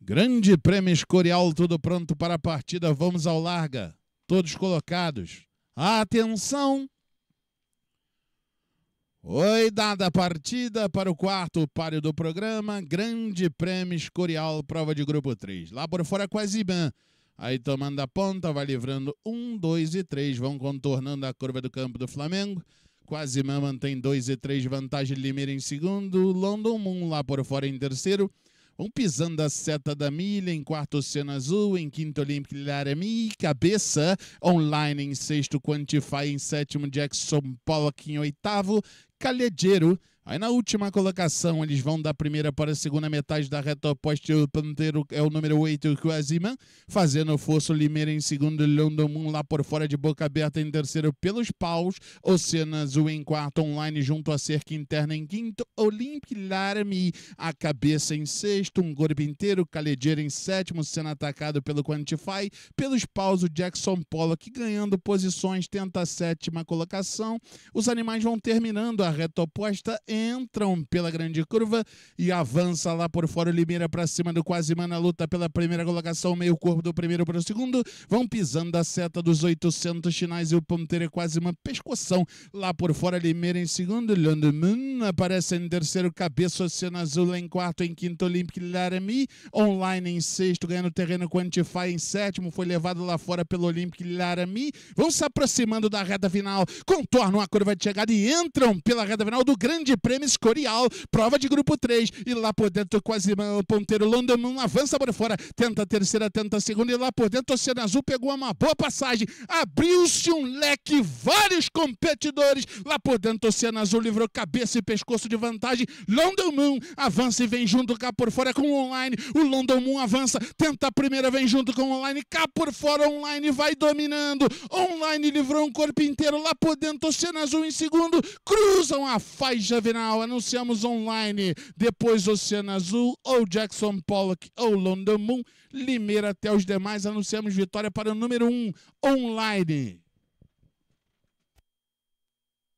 Grande prêmio Escorial, tudo pronto para a partida. Vamos ao larga. Todos colocados. Atenção! Oi, dada a partida para o quarto páreo do programa, Grande Prêmio Escorial, prova de grupo 3. Lá por fora com a Ziban. Aí tomando a ponta, vai livrando um, dois e três. Vão contornando a curva do campo do Flamengo. Quasima mantém 2 e 3 de vantagem, Limeira em segundo, London Moon lá por fora em terceiro, um pisando a seta da milha, em quarto Oceano Azul, em quinto Olympic Laramie, cabeça, online em sexto Quantify, em sétimo Jackson Pollock em oitavo, Calhejeiro. Aí na última colocação, eles vão da primeira para a segunda metade da reta oposta. O Panteiro é o número 8, o Quasiman. Fazendo força, o Limeira em segundo, Londomum lá por fora de boca aberta em terceiro pelos paus. Oceano Azul em quarto, online junto à cerca interna em quinto. Olimp Larme a cabeça em sexto, um golpe inteiro. Caledeira em sétimo, sendo atacado pelo Quantify. Pelos paus, o Jackson Pollock ganhando posições, tenta a sétima colocação. Os animais vão terminando a reta oposta, entram pela grande curva e avança lá por fora o Limeira para cima do quase na luta pela primeira colocação, meio corpo do primeiro para o segundo, vão pisando a seta dos 800 finais e o ponteiro é quase uma pescoção lá por fora, Limeira em segundo, Landemann aparece em terceiro, Cabeça Oceano Azul em quarto, em quinto, Olympic Laramie, Online em sexto, ganhando terreno Quantify em sétimo, foi levado lá fora pelo Olympic Laramie, vão se aproximando da reta final, contornam a curva de chegada e entram pela pela reta final do Grande Prêmio Escorial, prova de grupo 3. E lá por dentro, quase o ponteiro London avança por fora, tenta a terceira, tenta a segunda. E lá por dentro, o Oceano Azul pegou uma boa passagem. Abriu-se um leque, vários competidores. Lá por dentro, o Oceano Azul livrou cabeça e pescoço de vantagem. London Moon avança e vem junto cá por fora com o online. O London Moon avança, tenta a primeira, vem junto com o online. Cá por fora, online vai dominando. Online livrou um corpo inteiro. Lá por dentro, o Oceano Azul em segundo. Cruza usam a faixa final, anunciamos online, depois Oceano Azul, ou Jackson Pollock, ou London Moon, Limeira até os demais, anunciamos vitória para o número 1 um, online.